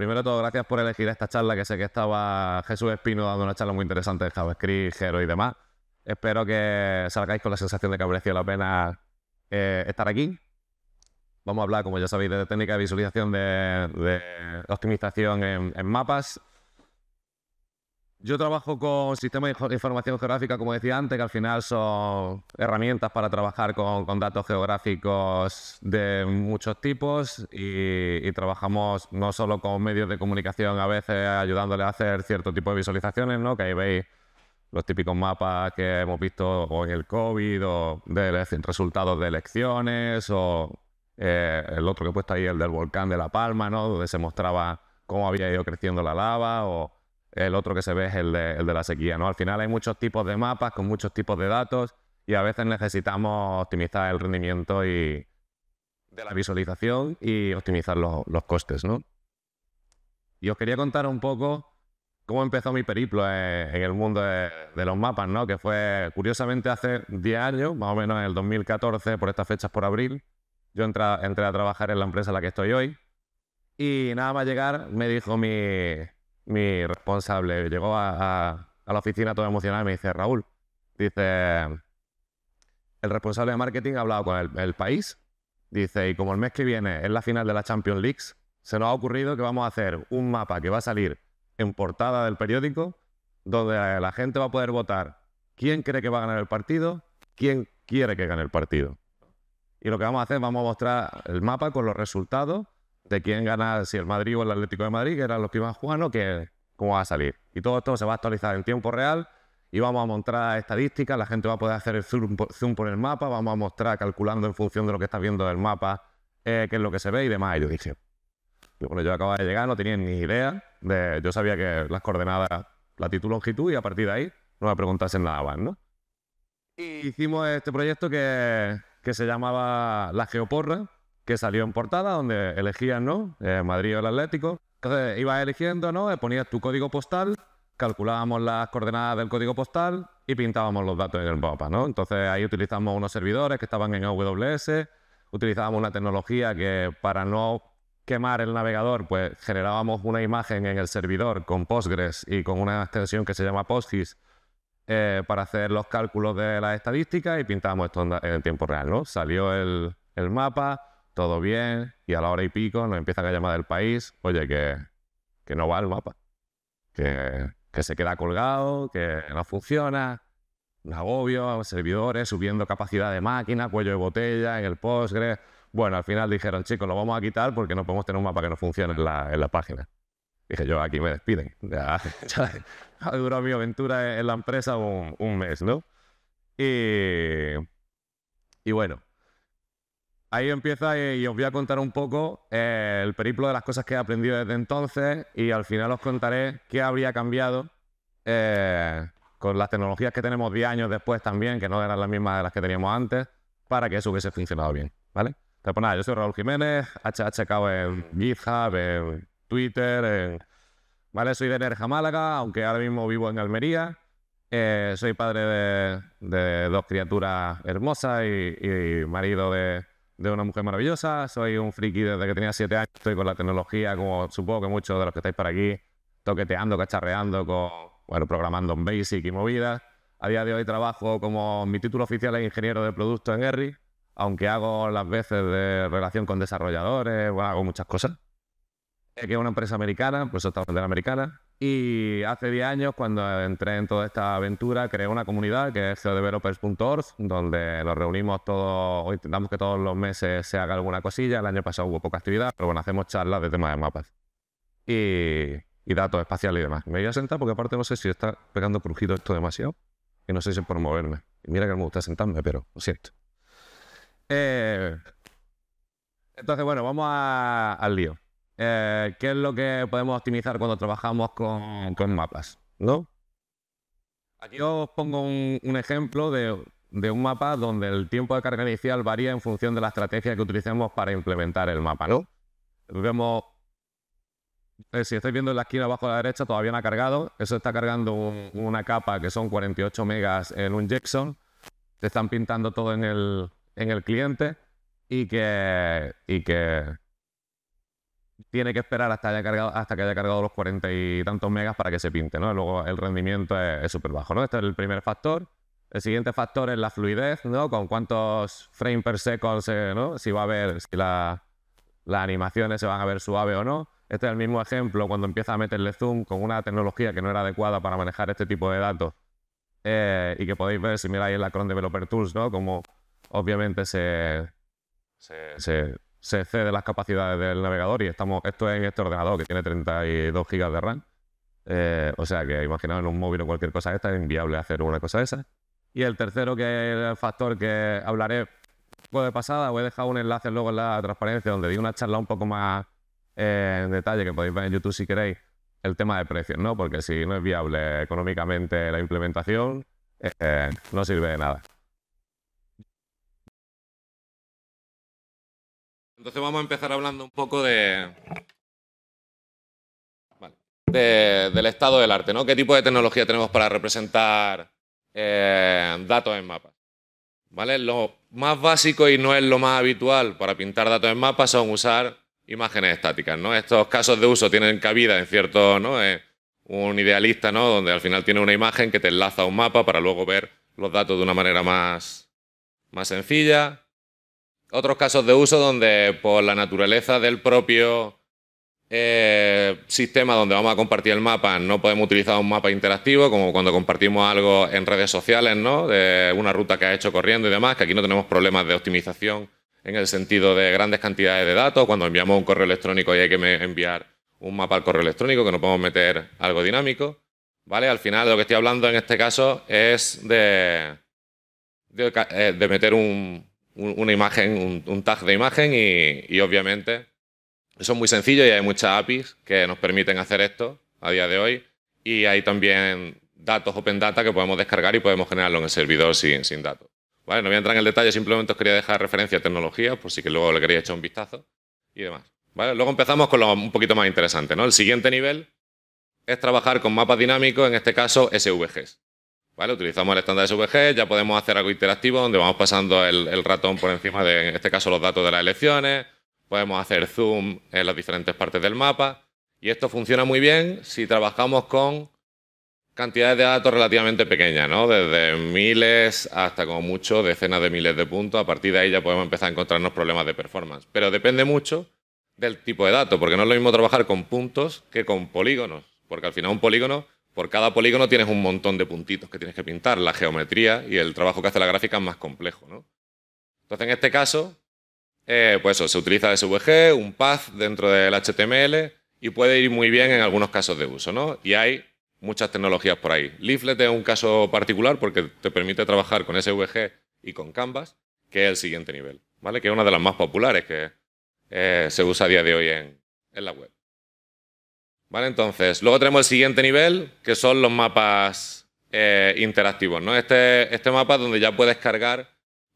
Primero todo, gracias por elegir esta charla, que sé que estaba Jesús Espino dando una charla muy interesante de JavaScript, Gero y demás. Espero que salgáis con la sensación de que ha merecido la pena eh, estar aquí. Vamos a hablar, como ya sabéis, de técnica de visualización de, optimización en mapas yo trabajo con sistemas de información geográfica, como decía antes, que al final son herramientas para trabajar con, datos geográficos de muchos tipos y, trabajamos no solo con medios de comunicación, a veces ayudándoles a hacer cierto tipo de visualizaciones, ¿no? que ahí veis los típicos mapas que hemos visto o en el COVID o de resultados de elecciones o eh, el otro que he puesto ahí, el del volcán de La Palma, ¿no? donde se mostraba cómo había ido creciendo la lava o el otro que se ve es el de, la sequía, ¿no? Al final hay muchos tipos de mapas con muchos tipos de datos y a veces necesitamos optimizar el rendimiento y, de la visualización y optimizar los, costes, ¿no? Y os quería contar un poco cómo empezó mi periplo en, el mundo de, los mapas, ¿no? Que fue, curiosamente, hace diario, años, más o menos en el 2014, por estas fechas, por abril, yo entré a trabajar en la empresa en la que estoy hoy. Y nada más llegar, me dijo mi, mi responsable llegó a, la oficina todo emocionado y me dice, Raúl, dice, el responsable de marketing ha hablado con el, el país, dice, y como el mes que viene es la final de la Champions League, se nos ha ocurrido que vamos a hacer un mapa que va a salir en portada del periódico, donde la gente va a poder votar quién cree que va a ganar el partido, quién quiere que gane el partido. Y lo que vamos a hacer, vamos a mostrar el mapa con los resultados de quién gana, si el Madrid o el Atlético de Madrid, que eran los que iban jugando, que cómo va a salir. Y todo esto se va a actualizar en tiempo real y vamos a mostrar estadísticas, la gente va a poder hacer el zoom por, el mapa, vamos a mostrar calculando en función de lo que está viendo del mapa, eh, qué es lo que se ve y demás. Y yo dije, bueno, yo acababa de llegar, no tenía ni idea, de, yo sabía que las coordenadas, latitud, longitud y a partir de ahí no me preguntasen nada más, ¿no? hicimos este proyecto que, que se llamaba La Geoporra, que salió en portada, donde elegías, ¿no? Eh, Madrid o el Atlético. Entonces ibas eligiendo, ¿no? Eh, ponías tu código postal, calculábamos las coordenadas del código postal y pintábamos los datos en el mapa, ¿no? Entonces ahí utilizamos unos servidores que estaban en AWS, utilizábamos una tecnología que para no quemar el navegador, pues generábamos una imagen en el servidor con Postgres y con una extensión que se llama PostGIS eh, para hacer los cálculos de las estadísticas y pintábamos esto en tiempo real, ¿no? Salió el, el mapa, todo bien, y a la hora y pico nos empiezan a llamar del país, oye, que, no va el mapa, que, se queda colgado, que no funciona, un agobio, servidores subiendo capacidad de máquina, cuello de botella en el Postgres. Bueno, al final dijeron, chicos, lo vamos a quitar porque no podemos tener un mapa que no funcione en la, en página. Dije yo, aquí me despiden. Ya, ha durado mi aventura en la empresa un, mes, ¿no? y bueno, Ahí empieza y, os voy a contar un poco eh, el periplo de las cosas que he aprendido desde entonces y al final os contaré qué habría cambiado eh, con las tecnologías que tenemos 10 años después también, que no eran las mismas de las que teníamos antes, para que eso hubiese funcionado bien, ¿vale? Pues yo soy Raúl Jiménez, HHK en GitHub, en Twitter, ¿vale? Soy de Nerja Málaga, aunque ahora mismo vivo en Almería. Eh, soy padre de, dos criaturas hermosas y marido de de una mujer maravillosa, soy un friki desde que tenía 7 años, estoy con la tecnología, como supongo que muchos de los que estáis por aquí, toqueteando, cacharreando, con, bueno, programando en Basic y movidas. A día de hoy trabajo como mi título oficial es ingeniero de producto en Gary, aunque hago las veces de relación con desarrolladores, hago muchas cosas. Que es una empresa americana, pues está en americana, y hace 10 años, cuando entré en toda esta aventura, creé una comunidad que es developers.org, donde nos reunimos todos, intentamos que todos los meses se haga alguna cosilla. El año pasado hubo poca actividad, pero bueno, hacemos charlas de temas de mapas y, datos espaciales y demás. Me voy a sentar porque aparte no sé si está pegando crujido esto demasiado, y no sé si es por moverme. Y mira que no me gusta sentarme, pero lo cierto. Eh, entonces, bueno, vamos al lío. Eh, qué es lo que podemos optimizar cuando trabajamos con, mapas, ¿no? Aquí os pongo un, ejemplo de, un mapa donde el tiempo de carga inicial varía en función de la estrategia que utilicemos para implementar el mapa, ¿no? Vemos, si estáis viendo en la esquina abajo a la derecha, todavía no ha cargado. Eso está cargando una capa que son 48 megas en un Jackson. Te están pintando todo en el, en el cliente y que, y que tiene que esperar hasta, haya cargado, hasta que haya cargado los cuarenta y tantos megas para que se pinte, ¿no? Luego el rendimiento es súper bajo, ¿no? Este es el primer factor. El siguiente factor es la fluidez, ¿no? Con cuántos frames per second, ¿no? Si va a ver, si la, las animaciones se van a ver suave o no. Este es el mismo ejemplo cuando empieza a meterle zoom con una tecnología que no era adecuada para manejar este tipo de datos. Eh, y que podéis ver si miráis en la Cron Developer Tools, ¿no? Como obviamente se, se, se se cede las capacidades del navegador y estamos, esto es en este ordenador que tiene 32 GB de RAM. Eh, o sea que imaginaos en un móvil o cualquier cosa esta, es inviable hacer una cosa esa. Y el tercero, que es el factor que hablaré poco de pasada, voy a dejar un enlace luego en la transparencia donde di una charla un poco más eh, en detalle que podéis ver en YouTube si queréis, el tema de precios, ¿no? Porque si no es viable económicamente la implementación, eh, no sirve de nada. Entonces vamos a empezar hablando un poco de, del estado del arte, ¿no? ¿Qué tipo de tecnología tenemos para representar eh, datos en mapas? ¿Vale? Lo más básico y no es lo más habitual para pintar datos en mapas son usar imágenes estáticas, ¿no? Estos casos de uso tienen cabida en cierto, ¿no? Eh, un idealista, ¿no? Donde al final tiene una imagen que te enlaza a un mapa para luego ver los datos de una manera más, más sencilla otros casos de uso donde por la naturaleza del propio eh, sistema donde vamos a compartir el mapa, no podemos utilizar un mapa interactivo, como cuando compartimos algo en redes sociales, ¿no? De una ruta que ha hecho corriendo y demás, que aquí no tenemos problemas de optimización en el sentido de grandes cantidades de datos, cuando enviamos un correo electrónico y hay que enviar un mapa al correo electrónico, que no podemos meter algo dinámico. ¿Vale? Al final de lo que estoy hablando en este caso es de eh, meter un, una imagen, un, tag de imagen y, obviamente eso es muy sencillo y hay muchas APIs que nos permiten hacer esto a día de hoy y hay también datos open data que podemos descargar y podemos generarlo en el servidor sin, datos. Vale, no voy a entrar en el detalle, simplemente os quería dejar referencia a tecnología por si que luego le queréis echar un vistazo y demás. ¿Vale? Luego empezamos con lo un poquito más interesante. ¿no? El siguiente nivel es trabajar con mapas dinámicos, en este caso SVGs. Utilizamos el estándar SVG, ya podemos hacer algo interactivo donde vamos pasando el, ratón por encima de, en este caso, los datos de las elecciones, podemos hacer zoom en las diferentes partes del mapa y esto funciona muy bien si trabajamos con cantidades de datos relativamente pequeñas, ¿no? desde miles hasta como mucho decenas de miles de puntos, a partir de ahí ya podemos empezar a encontrarnos problemas de performance, pero depende mucho del tipo de datos, porque no es lo mismo trabajar con puntos que con polígonos, porque al final un polígono por cada polígono tienes un montón de puntitos que tienes que pintar. La geometría y el trabajo que hace la gráfica es más complejo. ¿no? Entonces, en este caso, eh, pues eso, se utiliza SVG, un path dentro del HTML y puede ir muy bien en algunos casos de uso. ¿no? Y hay muchas tecnologías por ahí. Leaflet es un caso particular porque te permite trabajar con SVG y con Canvas, que es el siguiente nivel, ¿vale? que es una de las más populares que eh, se usa a día de hoy en la web. ¿Vale? Entonces, luego tenemos el siguiente nivel, que son los mapas eh, interactivos, ¿no? Este, este mapa donde ya puedes cargar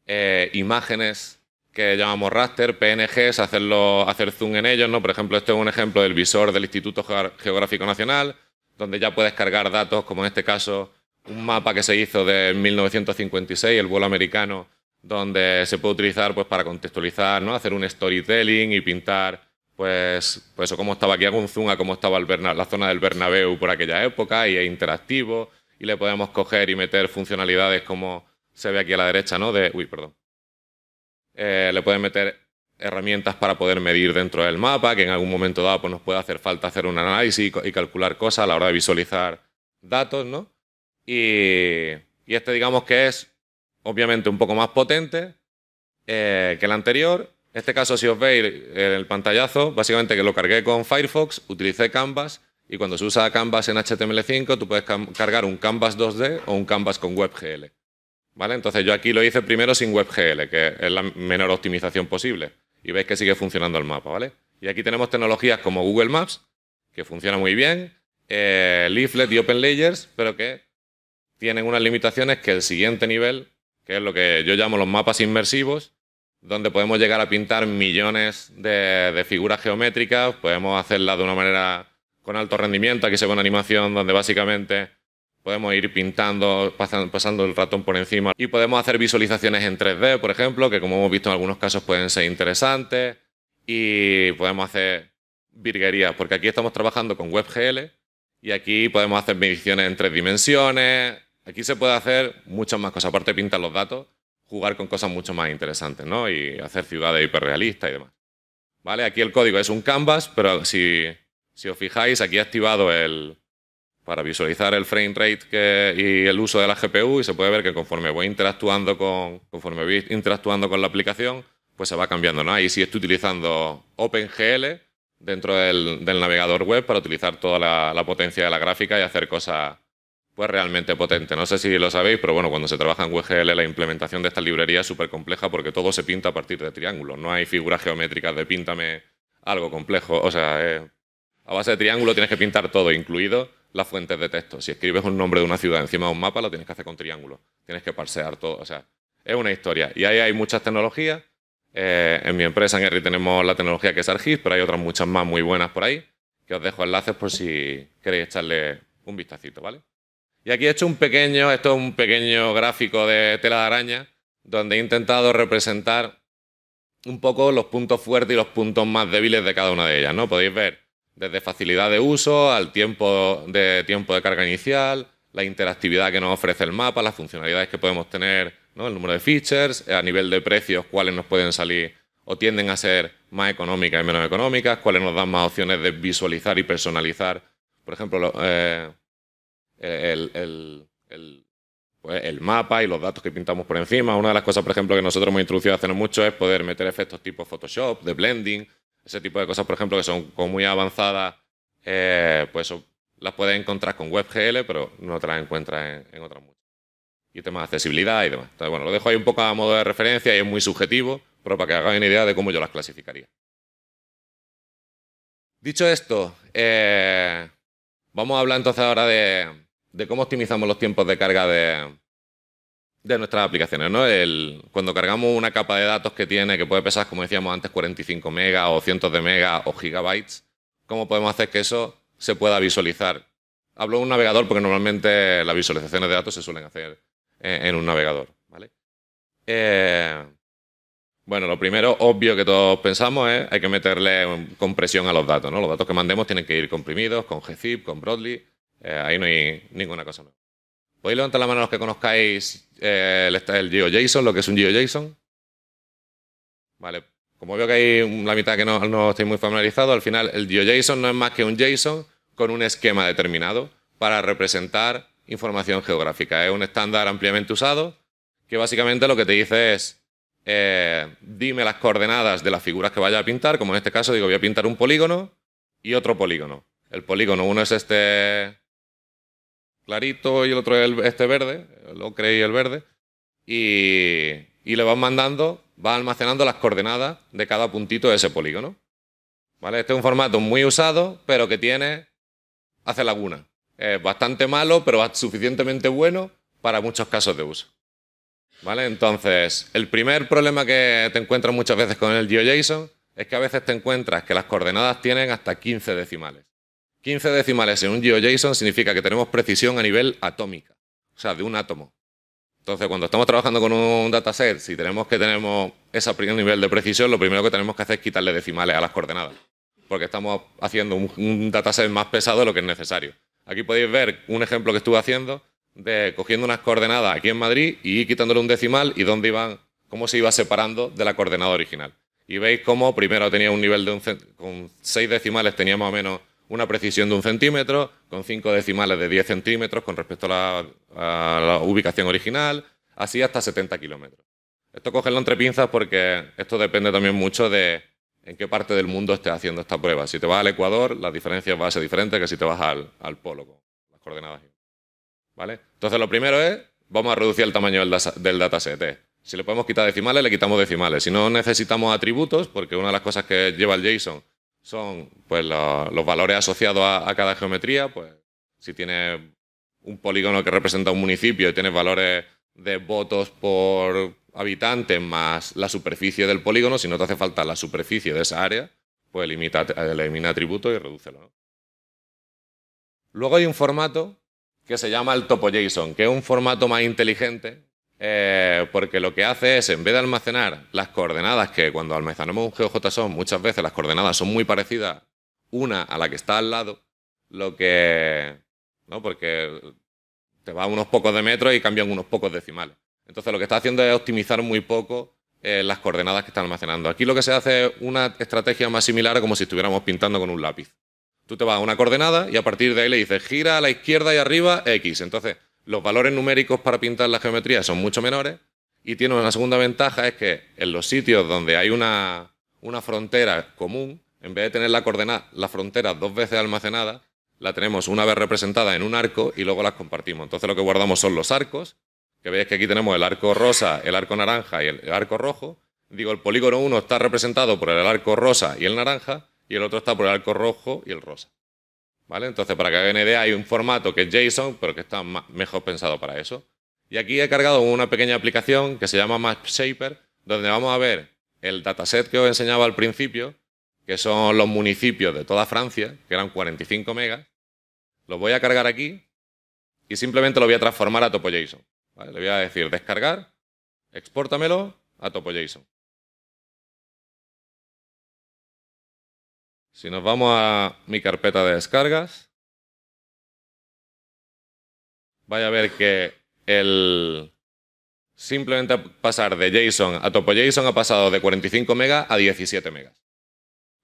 eh, imágenes que llamamos raster, PNGs, hacerlo, hacer zoom en ellos, ¿no? Por ejemplo, este es un ejemplo del visor del Instituto Geográfico Nacional, donde ya puedes cargar datos, como en este caso, un mapa que se hizo de 1956, el vuelo americano, donde se puede utilizar pues, para contextualizar, ¿no? hacer un storytelling y pintar pues, pues eso, cómo estaba aquí Agunzunga, cómo estaba la zona del Bernabeu por aquella época, y es interactivo, y le podemos coger y meter funcionalidades como se ve aquí a la derecha, ¿no? De, uy, perdón. Eh, le pueden meter herramientas para poder medir dentro del mapa, que en algún momento dado pues, nos puede hacer falta hacer un análisis y, calcular cosas a la hora de visualizar datos, ¿no? Y, este digamos que es obviamente un poco más potente eh, que el anterior, en este caso, si os veis en eh, el pantallazo, básicamente que lo cargué con Firefox, utilicé Canvas y cuando se usa Canvas en HTML5, tú puedes cargar un Canvas 2D o un Canvas con WebGL. ¿Vale? Entonces yo aquí lo hice primero sin WebGL, que es la menor optimización posible. Y veis que sigue funcionando el mapa, ¿vale? Y aquí tenemos tecnologías como Google Maps, que funciona muy bien, eh, Leaflet y Open Layers, pero que tienen unas limitaciones que el siguiente nivel, que es lo que yo llamo los mapas inmersivos, donde podemos llegar a pintar millones de, figuras geométricas, podemos hacerlas de una manera con alto rendimiento, aquí se ve una animación donde básicamente podemos ir pintando, pasando el ratón por encima y podemos hacer visualizaciones en 3D, por ejemplo, que como hemos visto en algunos casos pueden ser interesantes y podemos hacer virguerías, porque aquí estamos trabajando con WebGL y aquí podemos hacer mediciones en tres dimensiones, aquí se puede hacer muchas más cosas, aparte de pintar los datos, jugar con cosas mucho más interesantes, ¿no? Y hacer ciudades hiperrealistas y demás. ¿Vale? Aquí el código es un canvas, pero si, os fijáis, aquí he activado el... para visualizar el frame rate y el uso de la GPU y se puede ver que conforme voy interactuando con, conforme interactuando con la aplicación, pues se va cambiando, ¿no? Ahí sí estoy utilizando OpenGL dentro del, navegador web para utilizar toda la potencia de la gráfica y hacer cosas pues realmente potente. No sé si lo sabéis, pero bueno, cuando se trabaja en WGL la implementación de esta librería es súper compleja porque todo se pinta a partir de triángulos. No hay figuras geométricas de píntame algo complejo. O sea, eh, a base de triángulo tienes que pintar todo, incluido las fuentes de texto. Si escribes un nombre de una ciudad encima de un mapa, lo tienes que hacer con triángulo. Tienes que parsear todo. O sea, es una historia. Y ahí hay muchas tecnologías. Eh, en mi empresa, en Henry, tenemos la tecnología que es ArcGIS, pero hay otras muchas más muy buenas por ahí, que os dejo enlaces por si queréis echarle un vistacito, ¿vale? Y aquí he hecho un pequeño, esto es un pequeño gráfico de tela de araña, donde he intentado representar un poco los puntos fuertes y los puntos más débiles de cada una de ellas, ¿no? Podéis ver desde facilidad de uso al tiempo de, tiempo de carga inicial, la interactividad que nos ofrece el mapa, las funcionalidades que podemos tener, ¿no? el número de features, a nivel de precios, cuáles nos pueden salir o tienden a ser más económicas y menos económicas, cuáles nos dan más opciones de visualizar y personalizar, por ejemplo, eh, pues, el, mapa y los datos que pintamos por encima. Una de las cosas, por ejemplo, que nosotros hemos introducido hace mucho es poder meter efectos tipo Photoshop, de blending, ese tipo de cosas, por ejemplo, que son muy avanzadas, eh, pues las puedes encontrar con WebGL, pero no te las encuentras en, otras muchas. Y temas de accesibilidad y demás. Entonces, bueno, lo dejo ahí un poco a modo de referencia y es muy subjetivo, pero para que hagan una idea de cómo yo las clasificaría. Dicho esto, eh, vamos a hablar entonces ahora de, de cómo optimizamos los tiempos de carga de, nuestras aplicaciones. cuando cargamos una capa de datos que tiene, que puede pesar, como decíamos antes, 45 megas o cientos de megas o gigabytes, ¿cómo podemos hacer que eso se pueda visualizar? Hablo de un navegador porque normalmente las visualizaciones de datos se suelen hacer en, un navegador. Eh, bueno, lo primero obvio que todos pensamos es hay que meterle compresión a los datos. ¿no? Los datos que mandemos tienen que ir comprimidos con GZIP, con Broadly eh, ahí no hay ninguna cosa nueva. Podéis levantar la mano a los que conozcáis eh, el, GeoJSON, lo que es un GeoJSON. Vale, como veo que hay la mitad que no, no estoy muy familiarizado, al final el GeoJSON no es más que un JSON con un esquema determinado para representar información geográfica. Es un estándar ampliamente usado que básicamente lo que te dice es eh, dime las coordenadas de las figuras que vaya a pintar, como en este caso digo, voy a pintar un polígono y otro polígono. El polígono uno es este, clarito y el otro es este verde, lo ocre el verde. Y, y le van mandando, va almacenando las coordenadas de cada puntito de ese polígono. ¿Vale? Este es un formato muy usado, pero que tiene, hace laguna. Es bastante malo, pero es suficientemente bueno para muchos casos de uso. ¿Vale? Entonces, el primer problema que te encuentras muchas veces con el GeoJSON es que a veces te encuentras que las coordenadas tienen hasta 15 decimales. 15 decimales en un GeoJSON significa que tenemos precisión a nivel atómica, o sea, de un átomo. Entonces, cuando estamos trabajando con un dataset, si tenemos que tener ese primer nivel de precisión, lo primero que tenemos que hacer es quitarle decimales a las coordenadas, porque estamos haciendo un, dataset más pesado de lo que es necesario. Aquí podéis ver un ejemplo que estuve haciendo de cogiendo unas coordenadas aquí en Madrid y quitándole un decimal y dónde iban, cómo se iba separando de la coordenada original. Y veis cómo primero tenía un nivel de un, con seis decimales tenía más o menos una precisión de un centímetro, con cinco decimales de 10 centímetros con respecto a la, ubicación original, así hasta 70 kilómetros. Esto cogerlo entre pinzas porque esto depende también mucho de en qué parte del mundo estés haciendo esta prueba. Si te vas al Ecuador, las diferencias van a ser diferentes que si te vas al, polo con las coordenadas. ¿Vale? Entonces lo primero es, vamos a reducir el tamaño del, del dataset. Si le podemos quitar decimales, le quitamos decimales. Si no necesitamos atributos, porque una de las cosas que lleva el JSON son pues, los, valores asociados a, cada geometría. Pues, si tienes un polígono que representa un municipio y tienes valores de votos por habitante más la superficie del polígono, si no te hace falta la superficie de esa área, pues elimina atributo y redúcelo. Luego hay un formato que se llama el TopoJSON, que es un formato más inteligente eh, porque lo que hace es, en vez de almacenar las coordenadas, que cuando almacenamos un GeoJSON muchas veces las coordenadas son muy parecidas una a la que está al lado, lo que... ¿no? Porque te va unos pocos de metros y cambian unos pocos decimales. Entonces lo que está haciendo es optimizar muy poco eh, las coordenadas que está almacenando. Aquí lo que se hace es una estrategia más similar a como si estuviéramos pintando con un lápiz. Tú te vas a una coordenada y a partir de ahí le dices gira a la izquierda y arriba X. Entonces los valores numéricos para pintar la geometría son mucho menores y tiene una segunda ventaja, es que en los sitios donde hay una, frontera común, en vez de tener la, coordenada, la frontera dos veces almacenada, la tenemos una vez representada en un arco y luego las compartimos. Entonces lo que guardamos son los arcos, que veis que aquí tenemos el arco rosa, el arco naranja y el arco rojo. Digo, el polígono 1 está representado por el arco rosa y el naranja, y el otro está por el arco rojo y el rosa. ¿Vale? Entonces, para que hagan idea, hay un formato que es JSON, pero que está mejor pensado para eso. Y aquí he cargado una pequeña aplicación que se llama MapShaper, donde vamos a ver el dataset que os enseñaba al principio, que son los municipios de toda Francia, que eran 45 megas. Los voy a cargar aquí y simplemente lo voy a transformar a TopoJSON. ¿Vale? Le voy a decir descargar, expórtamelo a TopoJSON. Si nos vamos a mi carpeta de descargas, vaya a ver que el simplemente pasar de JSON a TopoJSON ha pasado de 45 megas a 17 megas.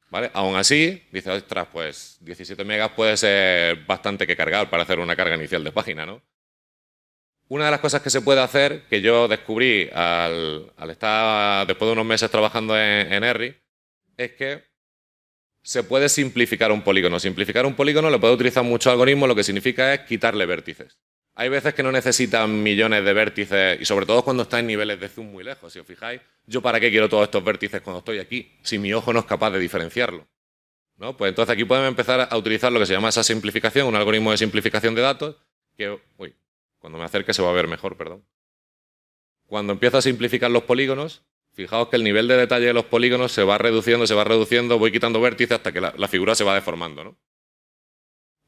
¿Vale? Aún así, dice, ostras, pues 17 megas puede ser bastante que cargar para hacer una carga inicial de página, ¿no? Una de las cosas que se puede hacer, que yo descubrí al, estar después de unos meses trabajando en, en es que se puede simplificar un polígono. Simplificar un polígono lo puede utilizar mucho algoritmo, lo que significa es quitarle vértices. Hay veces que no necesitan millones de vértices, y sobre todo cuando está en niveles de zoom muy lejos. Si os fijáis, ¿yo para qué quiero todos estos vértices cuando estoy aquí? Si mi ojo no es capaz de diferenciarlo. ¿No? Pues entonces aquí podemos empezar a utilizar lo que se llama esa simplificación, un algoritmo de simplificación de datos, que, uy, cuando me acerque se va a ver mejor, perdón. Cuando empiezo a simplificar los polígonos, Fijaos que el nivel de detalle de los polígonos se va reduciendo, se va reduciendo, voy quitando vértices hasta que la, figura se va deformando.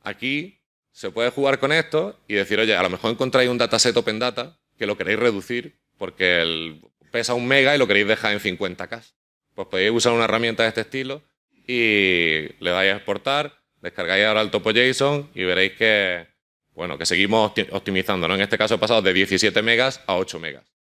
Aquí se puede jugar con esto y decir, oye, a lo mejor encontráis un dataset open data que lo queréis reducir porque el pesa un mega y lo queréis dejar en 50K. Pues podéis usar una herramienta de este estilo y le dais a exportar, descargáis ahora el topo JSON y veréis que, bueno, que seguimos optimizando, En este caso he pasado de 17 megas a 8 megas.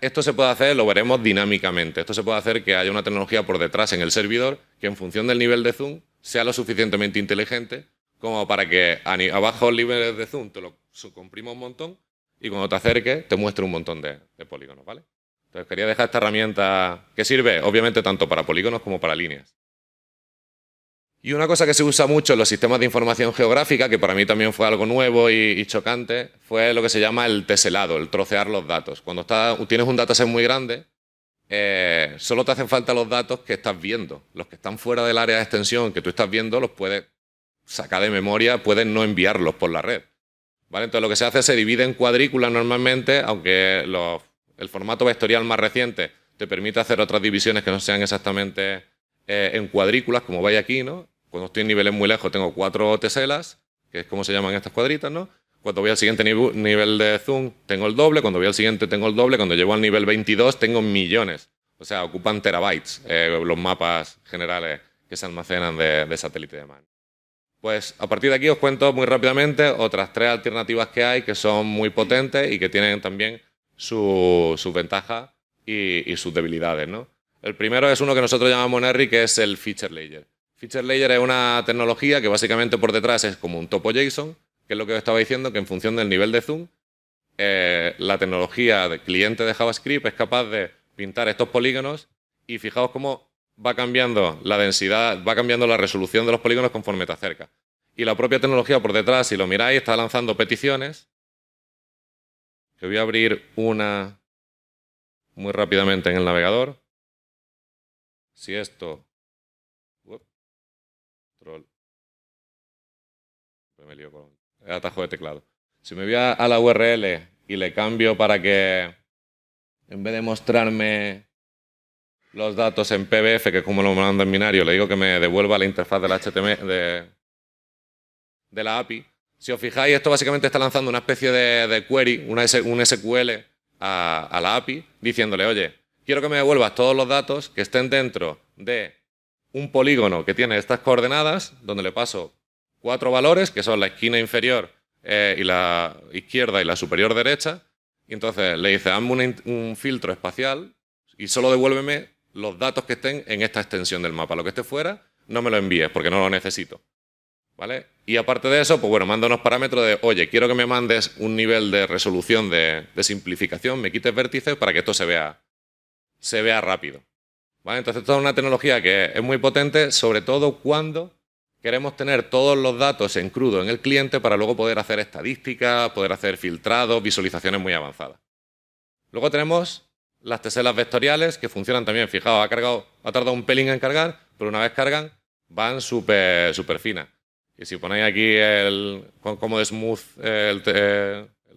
Esto se puede hacer, lo veremos dinámicamente. Esto se puede hacer que haya una tecnología por detrás en el servidor que en función del nivel de zoom sea lo suficientemente inteligente como para que a, bajos niveles de zoom te lo comprima un montón y cuando te acerques te muestre un montón de, polígonos, Entonces quería dejar esta herramienta que sirve obviamente tanto para polígonos como para líneas. Y una cosa que se usa mucho en los sistemas de información geográfica, que para mí también fue algo nuevo y, chocante, fue lo que se llama el teselado, el trocear los datos. Cuando tienes un dataset muy grande, eh, solo te hacen falta los datos que estás viendo. Los que están fuera del área de extensión que tú estás viendo, los puedes sacar de memoria, puedes no enviarlos por la red. ¿Vale? Entonces lo que se hace es se divide en cuadrículas normalmente, aunque el formato vectorial más reciente te permite hacer otras divisiones que no sean exactamente eh, en cuadrículas, como veis aquí, ¿no? cuando estoy en niveles muy lejos, tengo cuatro teselas, que es como se llaman estas cuadritas, ¿no? Cuando voy al siguiente nivel de zoom, tengo el doble. Cuando voy al siguiente, tengo el doble. Cuando llego al nivel 22, tengo millones. O sea, ocupan terabytes eh, los mapas generales que se almacenan de, satélite de mano. Pues a partir de aquí os cuento muy rápidamente otras tres alternativas que hay que son muy potentes y que tienen también sus ventajas y, sus debilidades. ¿no? El primero es uno que nosotros llamamos en que es el feature layer. Feature Layer es una tecnología que básicamente por detrás es como un topo JSON, que es lo que os estaba diciendo, que en función del nivel de zoom, eh, la tecnología cliente de JavaScript es capaz de pintar estos polígonos y fijaos cómo va cambiando la densidad, va cambiando la resolución de los polígonos conforme te acercas. Y la propia tecnología por detrás, si lo miráis, está lanzando peticiones. Que voy a abrir una muy rápidamente en el navegador. Si esto el atajo de teclado. Si me voy a, la URL y le cambio para que en vez de mostrarme los datos en PDF, que es como lo mando en binario, le digo que me devuelva la interfaz del HTML de, la API. Si os fijáis, esto básicamente está lanzando una especie de, query, un SQL a, la API, diciéndole, oye, quiero que me devuelvas todos los datos que estén dentro de un polígono que tiene estas coordenadas, donde le paso cuatro valores, que son la esquina inferior eh, y la izquierda y la superior derecha, y entonces le dice, hazme un, filtro espacial y solo devuélveme los datos que estén en esta extensión del mapa. Lo que esté fuera, no me lo envíes porque no lo necesito. ¿Vale? Y aparte de eso, pues bueno, manda unos parámetros de, oye, quiero que me mandes un nivel de resolución de, simplificación, me quites vértices para que esto se vea, se vea rápido. Entonces, es una tecnología que es muy potente, sobre todo cuando queremos tener todos los datos en crudo en el cliente para luego poder hacer estadísticas, poder hacer filtrados, visualizaciones muy avanzadas. Luego tenemos las teselas vectoriales que funcionan también. Fijaos, ha, cargado, ha tardado un pelín en cargar, pero una vez cargan, van súper super finas. Y si ponéis aquí el, como de smooth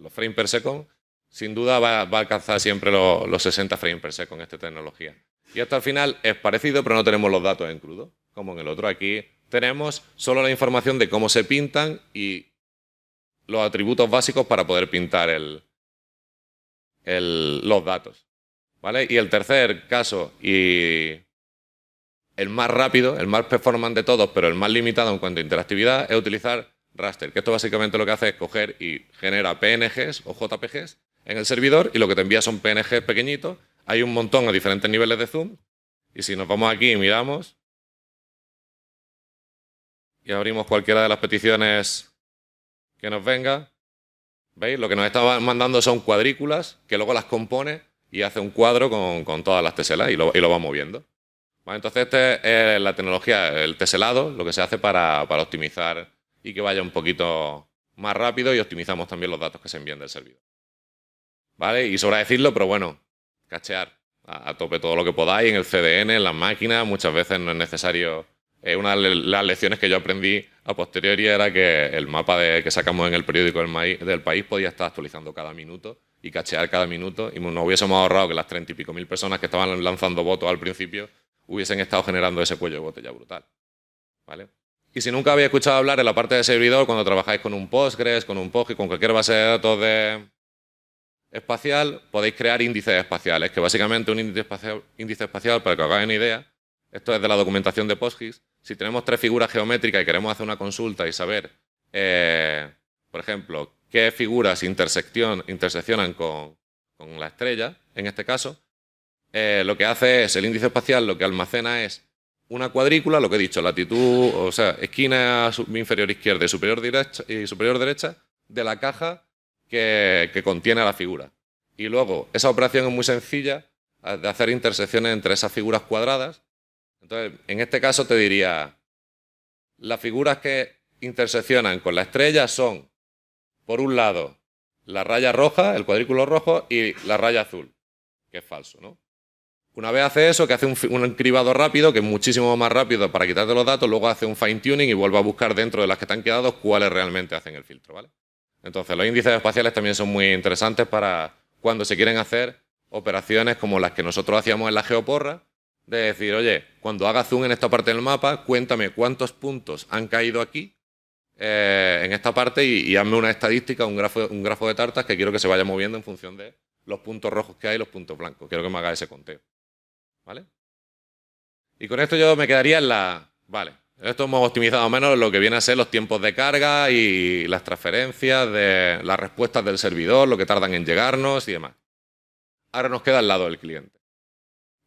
los frames per second, sin duda va, a alcanzar siempre los, los 60 frames per second esta tecnología. Y hasta el final es parecido, pero no tenemos los datos en crudo, como en el otro. Aquí tenemos solo la información de cómo se pintan y los atributos básicos para poder pintar el, los datos. ¿Vale? Y el tercer caso, y el más rápido, el más performante de todos, pero el más limitado en cuanto a interactividad, es utilizar raster, que esto básicamente lo que hace es coger y genera PNGs o JPGs en el servidor y lo que te envía son PNGs pequeñitos hay un montón a diferentes niveles de zoom. Y si nos vamos aquí y miramos y abrimos cualquiera de las peticiones que nos venga, ¿veis? Lo que nos está mandando son cuadrículas que luego las compone y hace un cuadro con, todas las teselas y lo, y va moviendo. Entonces, esta es la tecnología, el teselado, lo que se hace para, para optimizar y que vaya un poquito más rápido y optimizamos también los datos que se envían del servidor. ¿Vale? Y sobra decirlo, pero bueno, cachear a, tope todo lo que podáis en el CDN, en las máquinas. Muchas veces no es necesario. Eh, una de las lecciones que yo aprendí a posteriori era que el mapa que sacamos en el periódico del, país podía estar actualizando cada minuto y cachear cada minuto y nos hubiésemos ahorrado que las treinta y pico mil personas que estaban lanzando votos al principio hubiesen estado generando ese cuello de botella brutal. ¿Vale? Y si nunca habéis escuchado hablar en la parte de servidor, cuando trabajáis con un Postgres, con un y con cualquier base de datos de, espacial, podéis crear índices espaciales, que básicamente un índice espacial, para que os hagáis una idea, esto es de la documentación de PostGIS, si tenemos tres figuras geométricas y queremos hacer una consulta y saber, eh, por ejemplo, qué figuras interseccionan con, la estrella, en este caso, eh, lo que hace es, el índice espacial lo que almacena es una cuadrícula, lo que he dicho, latitud, o sea, esquina inferior izquierda superior y superior derecha de la caja que, contiene la figura. Y luego, esa operación es muy sencilla de hacer intersecciones entre esas figuras cuadradas. Entonces, en este caso te diría, las figuras que interseccionan con la estrella son, por un lado, la raya roja, el cuadrículo rojo, y la raya azul, que es falso, ¿no? Una vez hace eso, que hace un, un, cribado rápido, que es muchísimo más rápido para quitarte los datos, luego hace un fine tuning y vuelve a buscar dentro de las que están han cuáles realmente hacen el filtro, ¿vale? Entonces, los índices espaciales también son muy interesantes para cuando se quieren hacer operaciones como las que nosotros hacíamos en la geoporra, de decir, oye, cuando haga zoom en esta parte del mapa, cuéntame cuántos puntos han caído aquí, eh, en esta parte, y, hazme una estadística, un grafo, un grafo de tartas que quiero que se vaya moviendo en función de los puntos rojos que hay y los puntos blancos. Quiero que me haga ese conteo. ¿Vale? Y con esto yo me quedaría en la... Vale, esto hemos optimizado menos lo que viene a ser los tiempos de carga y las transferencias, de las respuestas del servidor, lo que tardan en llegarnos y demás. Ahora nos queda el lado del cliente.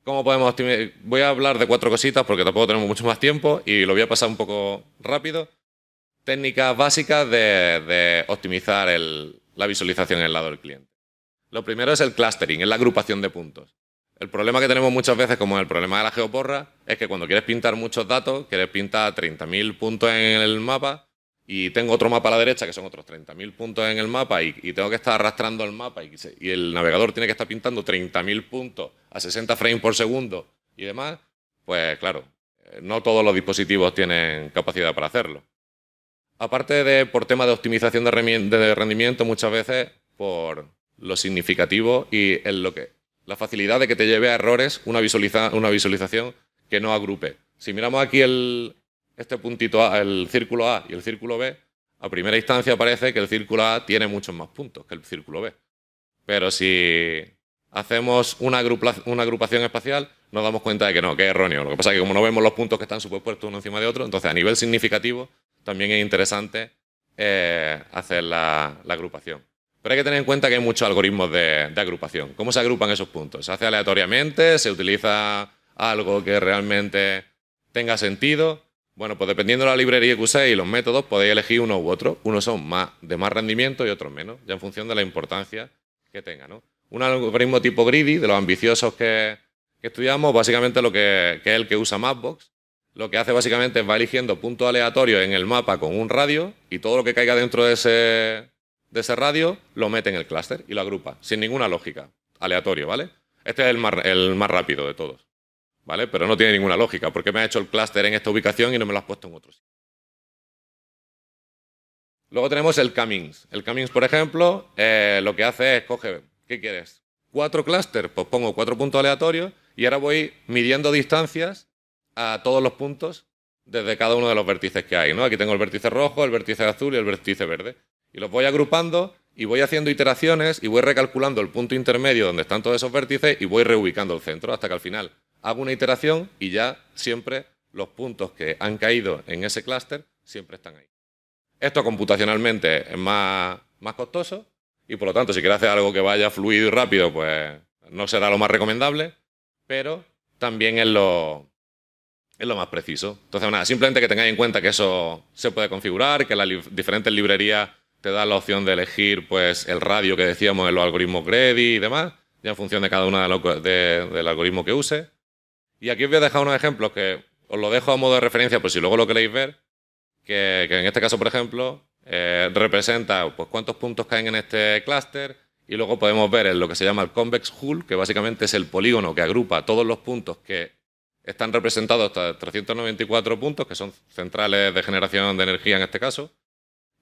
¿Cómo podemos Voy a hablar de cuatro cositas porque tampoco tenemos mucho más tiempo y lo voy a pasar un poco rápido. Técnicas básicas de, optimizar la visualización en el lado del cliente. Lo primero es el clustering, es la agrupación de puntos. El problema que tenemos muchas veces, como el problema de la geoporra, es que cuando quieres pintar muchos datos, quieres pintar 30.000 puntos en el mapa y tengo otro mapa a la derecha que son otros 30.000 puntos en el mapa y, tengo que estar arrastrando el mapa y, y el navegador tiene que estar pintando 30.000 puntos a 60 frames por segundo y demás, pues claro, eh, no todos los dispositivos tienen capacidad para hacerlo. Aparte de por tema de optimización de rendimiento, muchas veces por lo significativo y en lo que la facilidad de que te lleve a errores una, visualización que no agrupe. Si miramos aquí el, este puntito el círculo A y el círculo B, a primera instancia parece que el círculo A tiene muchos más puntos que el círculo B. Pero si hacemos una, agrupación espacial, nos damos cuenta de que no, que es erróneo. Lo que pasa es que como no vemos los puntos que están supuestos uno encima de otro, entonces a nivel significativo también es interesante eh, hacer la agrupación. Pero hay que tener en cuenta que hay muchos algoritmos de, agrupación. ¿Cómo se agrupan esos puntos? ¿Se hace aleatoriamente? ¿Se utiliza algo que realmente tenga sentido? Bueno, pues dependiendo de la librería que uséis y los métodos, podéis elegir uno u otro. Unos son más, de más rendimiento y otros menos, ya en función de la importancia que tenga. ¿no? Un algoritmo tipo greedy, de los ambiciosos que, estudiamos, básicamente lo que, que, es el que usa Mapbox. Lo que hace básicamente es va eligiendo puntos aleatorios en el mapa con un radio y todo lo que caiga dentro de ese, de ese radio, lo mete en el clúster y lo agrupa, sin ninguna lógica, aleatorio, ¿vale? Este es el más, rápido de todos, ¿vale? Pero no tiene ninguna lógica, porque me ha hecho el clúster en esta ubicación y no me lo has puesto en otro sitio. Luego tenemos el Cummings. El Cummings, por ejemplo, eh, lo que hace es coge, ¿qué quieres? Cuatro clústeres, pues pongo cuatro puntos aleatorios y ahora voy midiendo distancias a todos los puntos desde cada uno de los vértices que hay. ¿no? Aquí tengo el vértice rojo, el vértice azul y el vértice verde. Y los voy agrupando y voy haciendo iteraciones y voy recalculando el punto intermedio donde están todos esos vértices y voy reubicando el centro hasta que al final hago una iteración y ya siempre los puntos que han caído en ese clúster siempre están ahí. Esto computacionalmente es más, costoso y por lo tanto si quieres hacer algo que vaya fluido y rápido pues no será lo más recomendable, pero también es lo, es lo más preciso. Entonces nada, simplemente que tengáis en cuenta que eso se puede configurar, que las diferentes librerías te da la opción de elegir pues, el radio que decíamos en los algoritmos Greedy y demás, ya en función de cada uno del algoritmo que use. Y aquí os voy a dejar unos ejemplos que os lo dejo a modo de referencia pues si luego lo queréis ver, que, en este caso, por ejemplo, eh, representa pues, cuántos puntos caen en este clúster y luego podemos ver lo que se llama el convex hull, que básicamente es el polígono que agrupa todos los puntos que están representados hasta 394 puntos, que son centrales de generación de energía en este caso,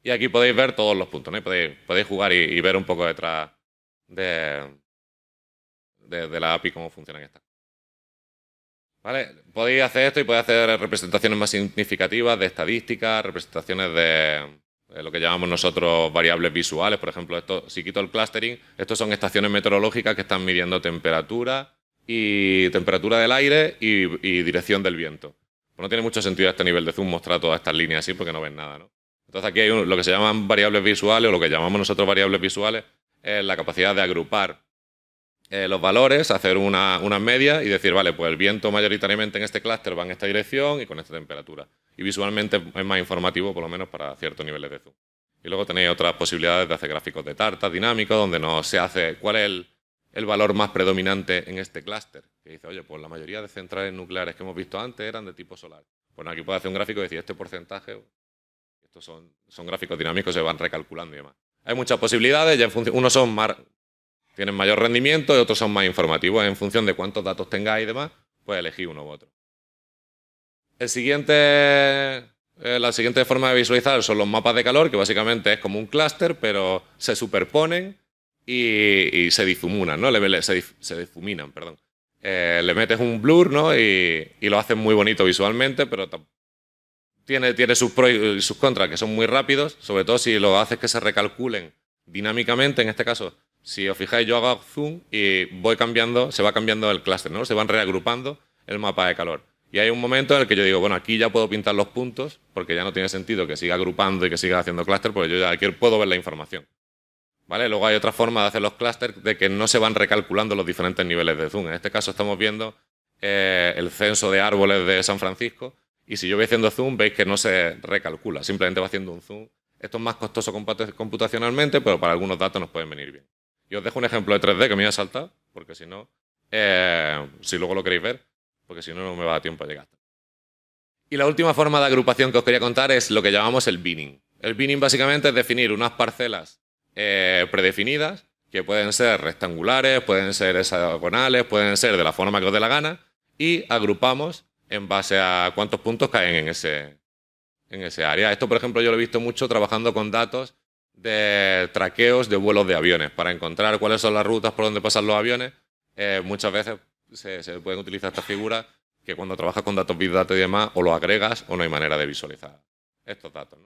y aquí podéis ver todos los puntos, ¿no? podéis, jugar y, ver un poco detrás de, la API cómo funcionan estas. ¿Vale? Podéis hacer esto y podéis hacer representaciones más significativas de estadísticas, representaciones de, lo que llamamos nosotros variables visuales. Por ejemplo, esto, si quito el clustering, estos son estaciones meteorológicas que están midiendo temperatura y temperatura del aire y, dirección del viento. Pues no tiene mucho sentido a este nivel de zoom mostrar todas estas líneas así porque no ven nada, ¿no? Entonces aquí hay lo que se llaman variables visuales o lo que llamamos nosotros variables visuales es la capacidad de agrupar eh, los valores, hacer una, una, media y decir, vale, pues el viento mayoritariamente en este clúster va en esta dirección y con esta temperatura. Y visualmente es más informativo, por lo menos para ciertos niveles de zoom. Y luego tenéis otras posibilidades de hacer gráficos de tartas dinámicos, donde no se hace cuál es el, valor más predominante en este clúster. Que dice, oye, pues la mayoría de centrales nucleares que hemos visto antes eran de tipo solar. Bueno, pues aquí puedo hacer un gráfico y decir, este porcentaje estos son, gráficos dinámicos, se van recalculando y demás. Hay muchas posibilidades, ya en unos son más, tienen mayor rendimiento y otros son más informativos. En función de cuántos datos tengáis y demás, pues elegí uno u otro. El siguiente, eh, la siguiente forma de visualizar son los mapas de calor, que básicamente es como un clúster, pero se superponen y, se difuminan, ¿no? Le, se, difuminan, perdón. Eh, le metes un blur, ¿no? Y, y, lo hacen muy bonito visualmente, pero tiene, sus pros y eh, sus contras, que son muy rápidos, sobre todo si lo haces que se recalculen dinámicamente, en este caso, si os fijáis, yo hago zoom y voy cambiando, se va cambiando el clúster, ¿no? Se van reagrupando el mapa de calor. Y hay un momento en el que yo digo, bueno, aquí ya puedo pintar los puntos, porque ya no tiene sentido que siga agrupando y que siga haciendo clúster, porque yo ya aquí puedo ver la información. ¿Vale? Luego hay otra forma de hacer los clústeres de que no se van recalculando los diferentes niveles de zoom. En este caso estamos viendo eh, el censo de árboles de San Francisco y si yo voy haciendo zoom, veis que no se recalcula, simplemente va haciendo un zoom. Esto es más costoso computacionalmente, pero para algunos datos nos pueden venir bien. Y os dejo un ejemplo de 3D que me voy a saltar, porque si no, eh, si luego lo queréis ver, porque si no, no me va a dar tiempo a llegar. Y la última forma de agrupación que os quería contar es lo que llamamos el binning. El binning básicamente es definir unas parcelas eh, predefinidas, que pueden ser rectangulares, pueden ser hexagonales, pueden ser de la forma que os dé la gana, y agrupamos en base a cuántos puntos caen en ese, área. Esto, por ejemplo, yo lo he visto mucho trabajando con datos de traqueos de vuelos de aviones para encontrar cuáles son las rutas por donde pasan los aviones. Eh, muchas veces se, pueden utilizar estas figuras que cuando trabajas con datos Big Data y demás, o los agregas o no hay manera de visualizar estos datos.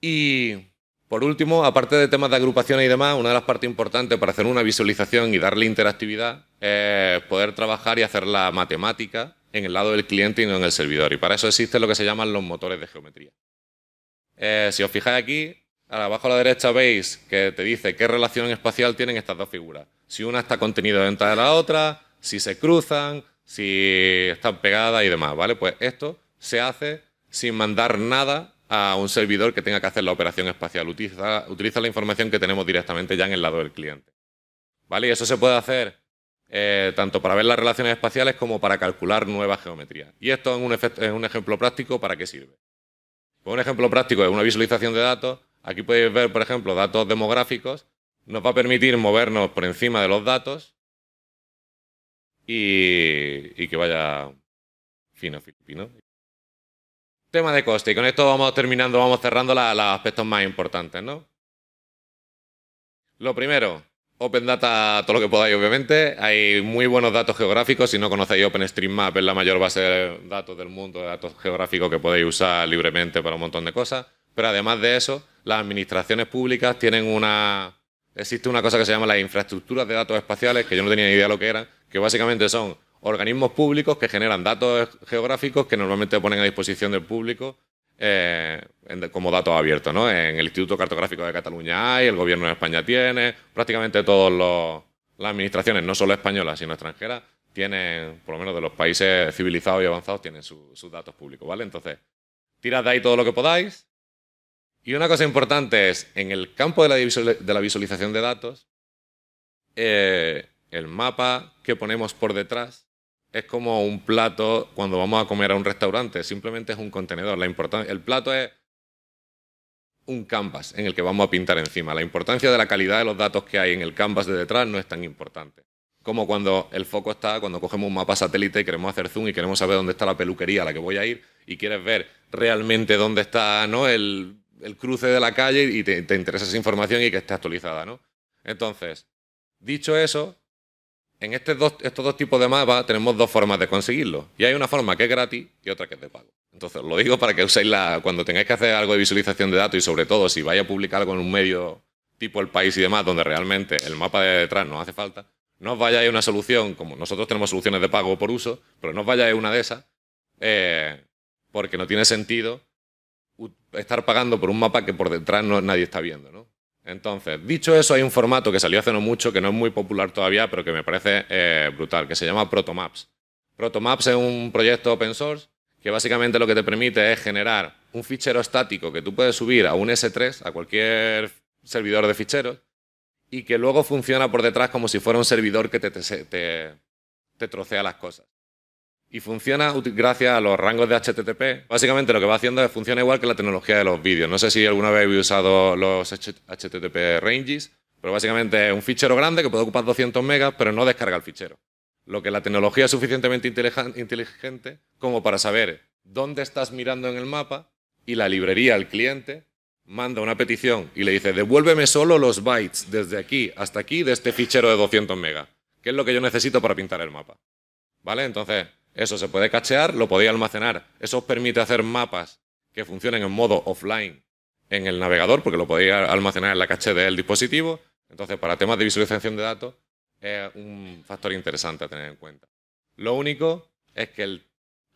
Y por último, aparte de temas de agrupaciones y demás, una de las partes importantes para hacer una visualización y darle interactividad es poder trabajar y hacer la matemática en el lado del cliente y no en el servidor. Y para eso existen lo que se llaman los motores de geometría. Eh, si os fijáis aquí, abajo a la derecha veis que te dice qué relación espacial tienen estas dos figuras. Si una está contenida dentro de la otra, si se cruzan, si están pegadas y demás, ¿vale? Pues esto se hace sin mandar nada a un servidor que tenga que hacer la operación espacial. Utiliza, la información que tenemos directamente ya en el lado del cliente. ¿Vale? Y eso se puede hacer eh, tanto para ver las relaciones espaciales como para calcular nuevas geometrías. Y esto es un, ejemplo práctico, ¿para qué sirve? Pues un ejemplo práctico es una visualización de datos. Aquí podéis ver, por ejemplo, datos demográficos. Nos va a permitir movernos por encima de los datos y, que vaya fino filipino Tema de coste. Y con esto vamos terminando, vamos cerrando los aspectos más importantes, ¿no? Lo primero, Open Data todo lo que podáis, obviamente. Hay muy buenos datos geográficos. Si no conocéis OpenStreetMap, es la mayor base de datos del mundo, de datos geográficos que podéis usar libremente para un montón de cosas. Pero además de eso, las administraciones públicas tienen una... Existe una cosa que se llama las infraestructuras de datos espaciales, que yo no tenía ni idea lo que eran, que básicamente son organismos públicos que generan datos geográficos que normalmente ponen a disposición del público eh, como datos abiertos. ¿no? En el Instituto Cartográfico de Cataluña hay, el Gobierno de España tiene, prácticamente todas las administraciones, no solo españolas, sino extranjeras, tienen, por lo menos de los países civilizados y avanzados, tienen sus datos públicos. ¿vale? Entonces, tirad de ahí todo lo que podáis. Y una cosa importante es, en el campo de la, visualización de datos, eh, el mapa que ponemos por detrás es como un plato cuando vamos a comer a un restaurante, simplemente es un contenedor. La importancia, el plato es un canvas en el que vamos a pintar encima. La importancia de la calidad de los datos que hay en el canvas de detrás no es tan importante. Como cuando el foco está, cuando cogemos un mapa satélite y queremos hacer zoom y queremos saber dónde está la peluquería a la que voy a ir y quieres ver realmente dónde está ¿no? el, cruce de la calle y te, te interesa esa información y que esté actualizada. ¿no? Entonces, dicho eso, en este estos dos tipos de mapas tenemos dos formas de conseguirlo. Y hay una forma que es gratis y otra que es de pago. Entonces, lo digo para que uséis la. Cuando tengáis que hacer algo de visualización de datos y sobre todo si vais a publicar algo en un medio tipo el país y demás, donde realmente el mapa de detrás no hace falta, no os vayáis a una solución, como nosotros tenemos soluciones de pago por uso, pero no os vayáis a una de esas, eh, porque no tiene sentido estar pagando por un mapa que por detrás nadie está viendo, ¿no? Entonces, dicho eso, hay un formato que salió hace no mucho, que no es muy popular todavía, pero que me parece eh, brutal, que se llama Protomaps. Protomaps es un proyecto open source que básicamente lo que te permite es generar un fichero estático que tú puedes subir a un S3, a cualquier servidor de ficheros, y que luego funciona por detrás como si fuera un servidor que te trocea las cosas y funciona gracias a los rangos de HTTP. Básicamente lo que va haciendo es funciona igual que la tecnología de los vídeos. No sé si alguna vez habéis usado los HTTP ranges, pero básicamente es un fichero grande que puede ocupar 200 megas, pero no descarga el fichero. Lo que la tecnología es suficientemente inteligente como para saber dónde estás mirando en el mapa y la librería al cliente manda una petición y le dice devuélveme solo los bytes desde aquí hasta aquí de este fichero de 200 megas, que es lo que yo necesito para pintar el mapa. ¿Vale? Entonces, eso se puede cachear, lo podéis almacenar. Eso os permite hacer mapas que funcionen en modo offline en el navegador, porque lo podéis almacenar en la caché del dispositivo. Entonces, para temas de visualización de datos, es un factor interesante a tener en cuenta. Lo único es que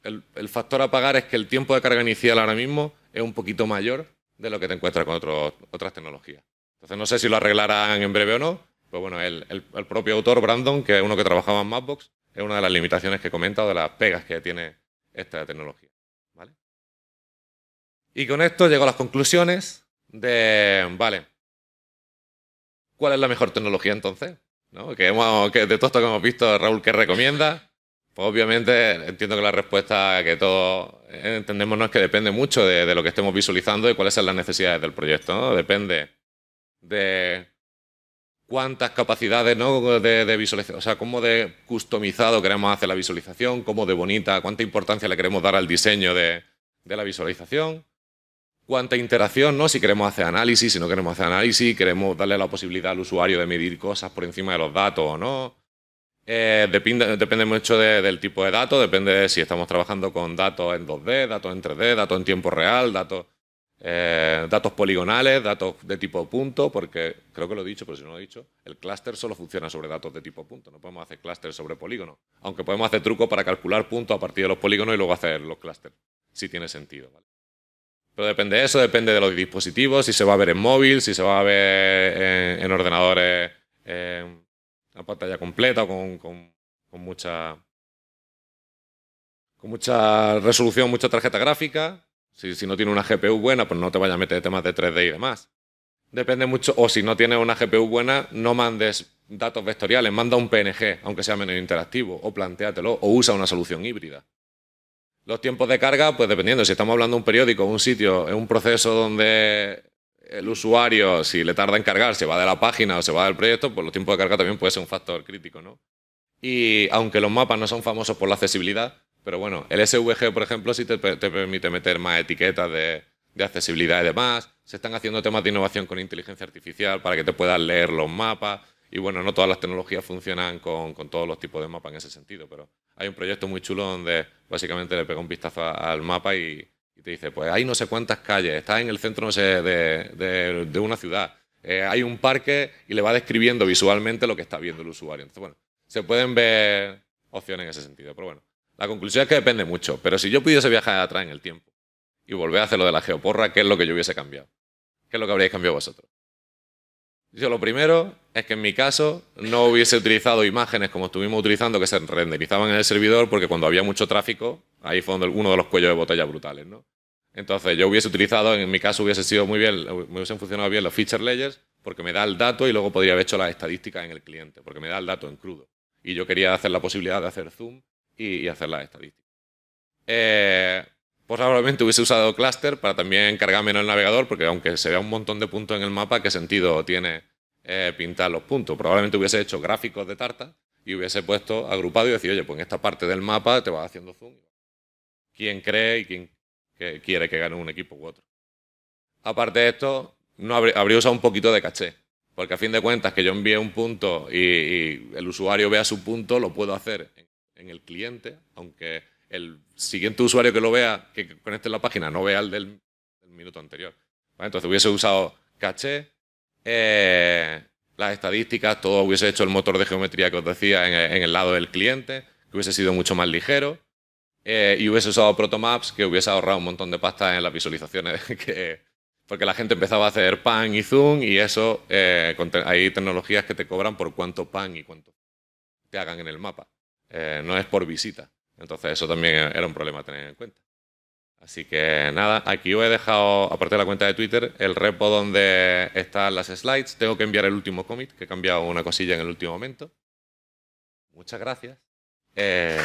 el, factor a pagar es que el tiempo de carga inicial ahora mismo es un poquito mayor de lo que te encuentras con otras tecnologías. Entonces, no sé si lo arreglarán en breve o no. Pues bueno, el, el propio autor, Brandon, que es uno que trabajaba en Mapbox, es una de las limitaciones que he comentado, de las pegas que tiene esta tecnología. ¿vale? Y con esto llego a las conclusiones de, vale, ¿cuál es la mejor tecnología entonces? ¿No? Que hemos, de todo esto que hemos visto, Raúl, ¿qué recomienda? Pues obviamente entiendo que la respuesta que todos eh, entendemos no es que depende mucho de, de lo que estemos visualizando y cuáles son las necesidades del proyecto. ¿no? Depende de cuántas capacidades ¿no? de, visualización, o sea, cómo de customizado queremos hacer la visualización, cómo de bonita, cuánta importancia le queremos dar al diseño de, la visualización, cuánta interacción, ¿no? si queremos hacer análisis, si no queremos hacer análisis, queremos darle la posibilidad al usuario de medir cosas por encima de los datos o no. Eh, depende, mucho del tipo de datos, depende de si estamos trabajando con datos en 2D, datos en 3D, datos en tiempo real, datos... Eh, datos poligonales, datos de tipo punto, porque creo que lo he dicho, pero si no lo he dicho, el clúster solo funciona sobre datos de tipo punto, no podemos hacer clúster sobre polígono aunque podemos hacer trucos para calcular puntos a partir de los polígonos y luego hacer los clústeres, si tiene sentido. Pero depende de eso, depende de los dispositivos, si se va a ver en móvil, si se va a ver en, ordenadores, en una pantalla completa o con mucha con mucha resolución, mucha tarjeta gráfica, si, si no tiene una GPU buena, pues no te vayas a meter temas de 3D y demás. Depende mucho, o si no tienes una GPU buena, no mandes datos vectoriales, manda un PNG, aunque sea menos interactivo, o plantéatelo, o usa una solución híbrida. Los tiempos de carga, pues dependiendo, si estamos hablando de un periódico, un sitio, es un proceso donde el usuario, si le tarda en cargar, se va de la página o se va del proyecto, pues los tiempos de carga también puede ser un factor crítico, ¿no? Y aunque los mapas no son famosos por la accesibilidad, pero bueno, el SVG, por ejemplo, sí te, permite meter más etiquetas de, accesibilidad y demás. Se están haciendo temas de innovación con inteligencia artificial para que te puedas leer los mapas. Y bueno, no todas las tecnologías funcionan con, todos los tipos de mapas en ese sentido, pero hay un proyecto muy chulo donde básicamente le pega un vistazo al mapa y, te dice, pues hay no sé cuántas calles, está en el centro de, una ciudad, eh, hay un parque y le va describiendo visualmente lo que está viendo el usuario. Entonces, bueno, se pueden ver opciones en ese sentido, pero bueno, la conclusión es que depende mucho, pero si yo pudiese viajar atrás en el tiempo y volver a hacer lo de la geoporra, ¿qué es lo que yo hubiese cambiado? ¿Qué es lo que habríais cambiado vosotros? Yo lo primero es que en mi caso no hubiese utilizado imágenes como estuvimos utilizando que se renderizaban en el servidor porque cuando había mucho tráfico, ahí fue uno de los cuellos de botella brutales, ¿no? Entonces yo hubiese utilizado, en mi caso hubiese sido muy bien, me hubiesen funcionado bien los feature layers porque me da el dato y luego podría haber hecho las estadísticas en el cliente, porque me da el dato en crudo. Y yo quería hacer la posibilidad de hacer zoom y, hacer las estadísticas. Eh, probablemente hubiese usado cluster para también cargar en el navegador, porque aunque se vea un montón de puntos en el mapa, ¿qué sentido tiene eh, pintar los puntos? Probablemente hubiese hecho gráficos de tarta y hubiese puesto agrupado y decir, oye, pues en esta parte del mapa te vas haciendo zoom. ¿Quién cree y quién quiere que gane un equipo u otro? Aparte de esto, no habría usado un poquito de caché, porque a fin de cuentas que yo envíe un punto y, y el usuario vea su punto, lo puedo hacer en en el cliente, aunque el siguiente usuario que lo vea, que conecte la página, no vea el del, minuto anterior. Entonces hubiese usado caché, eh, las estadísticas, todo hubiese hecho el motor de geometría que os decía en, el lado del cliente, que hubiese sido mucho más ligero. Eh, y hubiese usado Protomaps, que hubiese ahorrado un montón de pasta en las visualizaciones, porque la gente empezaba a hacer pan y zoom y eso, eh, hay tecnologías que te cobran por cuánto pan y cuánto te hagan en el mapa. Eh, no es por visita. Entonces eso también era un problema a tener en cuenta. Así que nada, aquí os he dejado, aparte de la cuenta de Twitter, el repo donde están las slides. Tengo que enviar el último commit, que he cambiado una cosilla en el último momento. Muchas gracias. Eh,